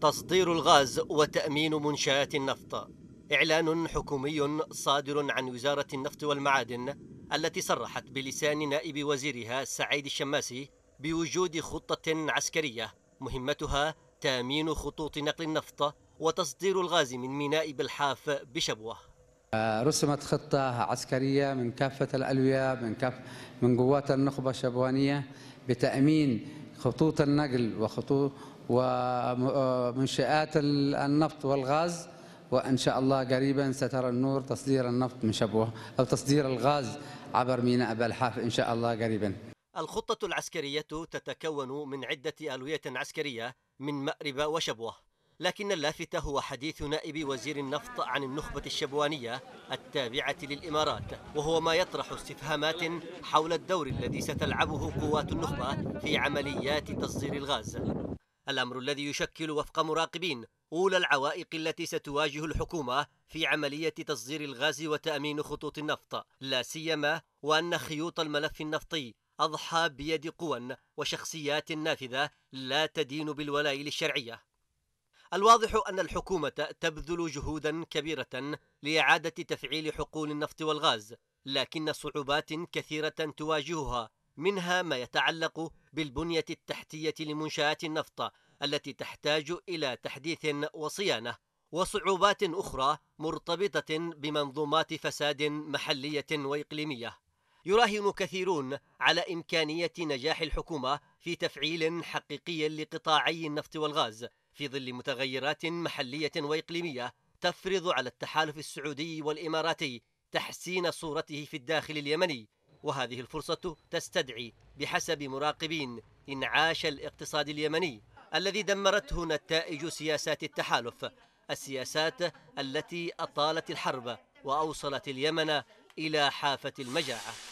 تصدير الغاز وتأمين منشآت النفط إعلان حكومي صادر عن وزارة النفط والمعادن التي صرحت بلسان نائب وزيرها سعيد الشماسي بوجود خطة عسكرية مهمتها تأمين خطوط نقل النفط وتصدير الغاز من ميناء بالحاف بشبوة رسمت خطة عسكرية من كافة الألوية من, كاف من قوات النخبة الشبوانية بتأمين خطوط النقل وخطوط ومنشآت النفط والغاز وإن شاء الله قريبا سترى النور تصدير النفط من شبوه أو تصدير الغاز عبر ميناء بلحاف إن شاء الله قريبا الخطة العسكرية تتكون من عدة ألوية عسكرية من مأرب وشبوه لكن اللافت هو حديث نائب وزير النفط عن النخبة الشبوانية التابعة للإمارات وهو ما يطرح استفهامات حول الدور الذي ستلعبه قوات النخبة في عمليات تصدير الغاز الأمر الذي يشكل وفق مراقبين أولى العوائق التي ستواجه الحكومة في عملية تصدير الغاز وتأمين خطوط النفط لا سيما وأن خيوط الملف النفطي أضحى بيد قوى وشخصيات نافذة لا تدين بالولاء الشرعية الواضح أن الحكومة تبذل جهودا كبيرة لإعادة تفعيل حقول النفط والغاز لكن صعوبات كثيرة تواجهها منها ما يتعلق بالبنية التحتية لمنشآت النفط التي تحتاج إلى تحديث وصيانة وصعوبات أخرى مرتبطة بمنظومات فساد محلية وإقليمية يراهن كثيرون على إمكانية نجاح الحكومة في تفعيل حقيقي لقطاعي النفط والغاز في ظل متغيرات محلية وإقليمية تفرض على التحالف السعودي والإماراتي تحسين صورته في الداخل اليمني وهذه الفرصة تستدعي بحسب مراقبين إنعاش الاقتصاد اليمني الذي دمرته نتائج سياسات التحالف السياسات التي أطالت الحرب وأوصلت اليمن إلى حافة المجاعة